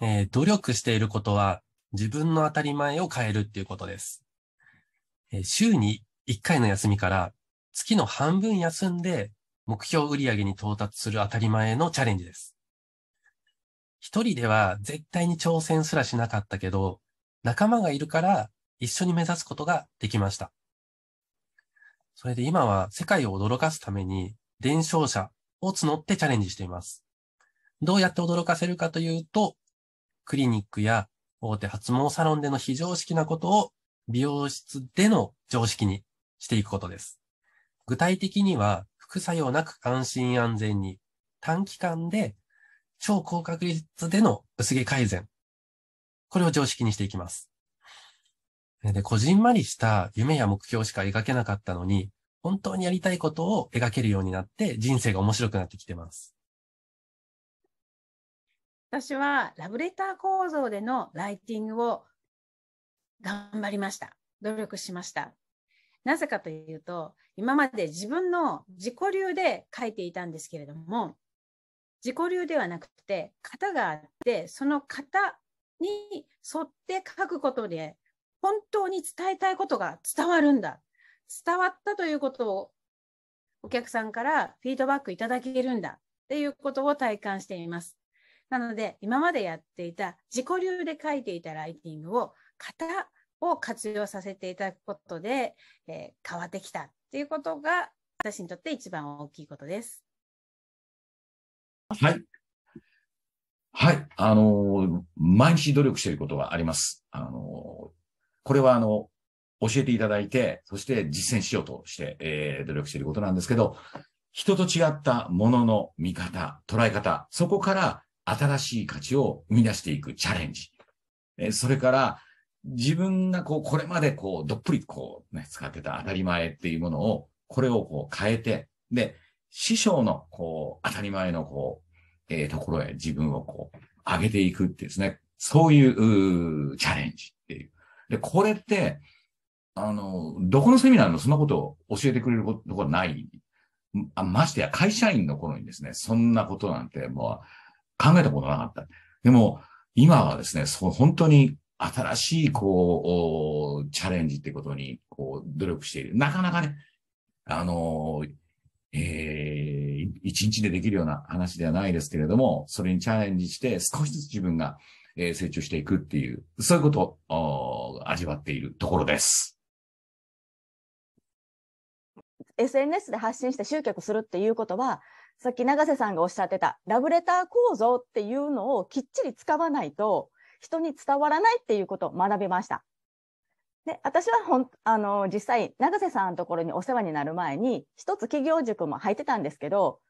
えー、努力していることは自分の当たり前を変えるっていうことです。えー、週に1回の休みから月の半分休んで目標売上に到達する当たり前のチャレンジです。一人では絶対に挑戦すらしなかったけど、仲間がいるから一緒に目指すことができました。それで今は世界を驚かすために伝承者を募ってチャレンジしています。どうやって驚かせるかというと、クリニックや大手発毛サロンでの非常識なことを美容室での常識にしていくことです。具体的には、副作用なく安心安全に短期間で超高確率での薄毛改善。これを常識にしていきます。で、こじんまりした夢や目標しか描けなかったのに、本当にやりたいことを描けるようになって人生が面白くなってきてます。私はラブレター構造でのライティングを頑張りました。努力しました。なぜかというと、今まで自分の自己流で書いていたんですけれども、自己流ではなくて、型があって、その型に沿って書くことで、本当に伝えたいことが伝わるんだ。伝わったということをお客さんからフィードバックいただけるんだっていうことを体感しています。なので、今までやっていた自己流で書いていたライティングを、型を活用させていただくことで、えー、変わってきたっていうことが、私にとって一番大きいことです。はい。はい。あの、毎日努力していることはあります。あの、これはあの、教えていただいて、そして実践しようとして、えー、努力していることなんですけど、人と違ったものの見方、捉え方、そこから新しい価値を生み出していくチャレンジ。えそれから、自分がこう、これまでこう、どっぷりこう、ね、使ってた当たり前っていうものを、これをこう変えて、で、師匠のこう、当たり前のこう、えー、ところへ自分をこう、上げていくってですね、そういううチャレンジっていう。で、これって、あの、どこのセミナーでもそんなことを教えてくれることころない。あましてや会社員の頃にですね、そんなことなんてもう、考えたことなかった。でも、今はですね、そう、本当に新しい、こう、チャレンジってことに、こう、努力している。なかなかね、あの、えー、一日でできるような話ではないですけれども、それにチャレンジして少しずつ自分が成長していくっていう、そういうことを味わっているところです。SNS で発信して集客するっていうことは、さっき永瀬さんがおっしゃってた、ラブレター構造っていうのをきっちり使わないと、人に伝わらないっていうことを学びました。で、私はほん、あの、実際、永瀬さんのところにお世話になる前に、一つ企業塾も入ってたんですけど、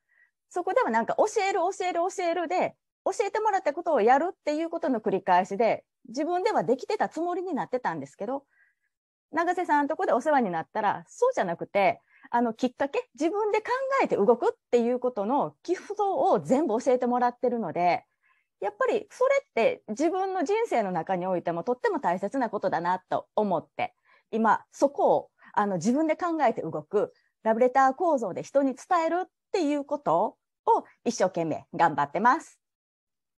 そこではなんか教える、教える、教えるで、教えてもらったことをやるっていうことの繰り返しで、自分ではできてたつもりになってたんですけど、永瀬さんのとこでお世話になったら、そうじゃなくて、あのきっかけ自分で考えて動くっていうことの寄付を全部教えてもらってるのでやっぱりそれって自分の人生の中においてもとっても大切なことだなと思って今そこをあの自分で考えて動くラブレター構造で人に伝えるっていうことを一生懸命頑張ってます。